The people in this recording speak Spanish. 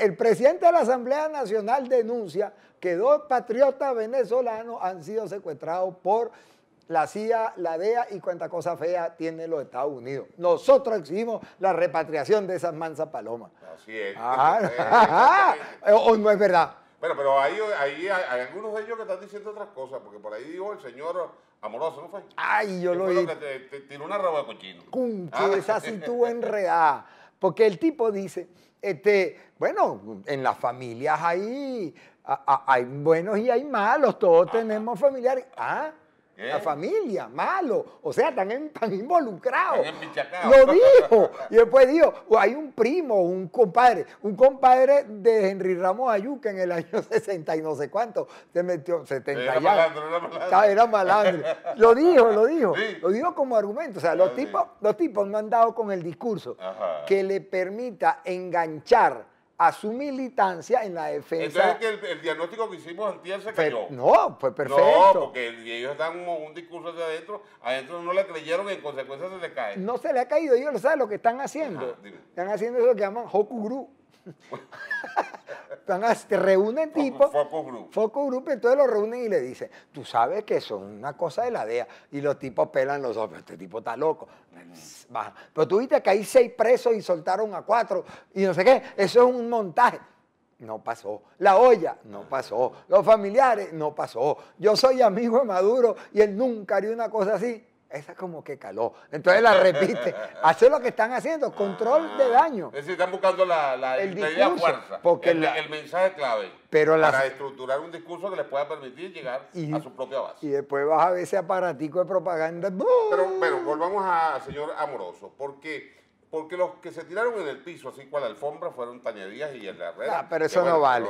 el presidente de la Asamblea Nacional denuncia que dos patriotas venezolanos han sido secuestrados por la CIA, la DEA y cuánta cosa fea tiene los Estados Unidos. Nosotros exigimos la repatriación de esas mansas palomas. Así es. Ah, o no es verdad. Bueno, pero ahí, hay, algunos de ellos que están diciendo otras cosas, porque por ahí dijo el señor Amoroso, ¿no fue? Ay, yo lo vi. Tiró una roba de cochino. Con ah. esa sí tuvo enredada. Porque el tipo dice, este, bueno, en las familias hay, hay buenos y hay malos, todos tenemos familiares. Ah, ¿Eh? La familia, malo. O sea, están, tan involucrado, Lo dijo. Y después dijo, hay un primo, un compadre, un compadre de Henry Ramos Ayuca en el año 60 y no sé cuánto, se metió 70 era era malandro. Era malandro. Lo dijo, lo dijo. Lo dijo como argumento. O sea, los, tipos, los tipos no han dado con el discurso que le permita enganchar a su militancia en la defensa. Entonces, que el, diagnóstico que hicimos antier se cayó. no, fue perfecto. No, porque ellos están un, un, discurso hacia adentro, adentro no le creyeron y en consecuencia se le cae. No se le ha caído, ellos lo saben lo que están haciendo. están haciendo eso que llaman Hokuguru. te reúnen tipo. Focus Group. Focus entonces lo reúnen y le dicen, tú sabes que son una cosa de la DEA. Y los tipos pelan los ojos, este tipo está loco. Mm. Pero tú viste que hay seis presos y soltaron a cuatro y no sé qué. Eso es un montaje. No pasó. La olla, no pasó. Los familiares, no pasó. Yo soy amigo de Maduro y él nunca haría una cosa así esa como que caló. Entonces la repite. Hace lo que están haciendo, control de ah. daño. Es decir, están buscando la, fuerza, el, mensaje clave pero para estructurar un discurso que les pueda permitir llegar a su propia base. Y después vas a ver ese aparatico de propaganda. Pero, pero volvamos a señor Amoroso, porque... Porque los que se tiraron en el piso, así con la alfombra, fueron tañerías y el la red. Ah, pero eso no vale.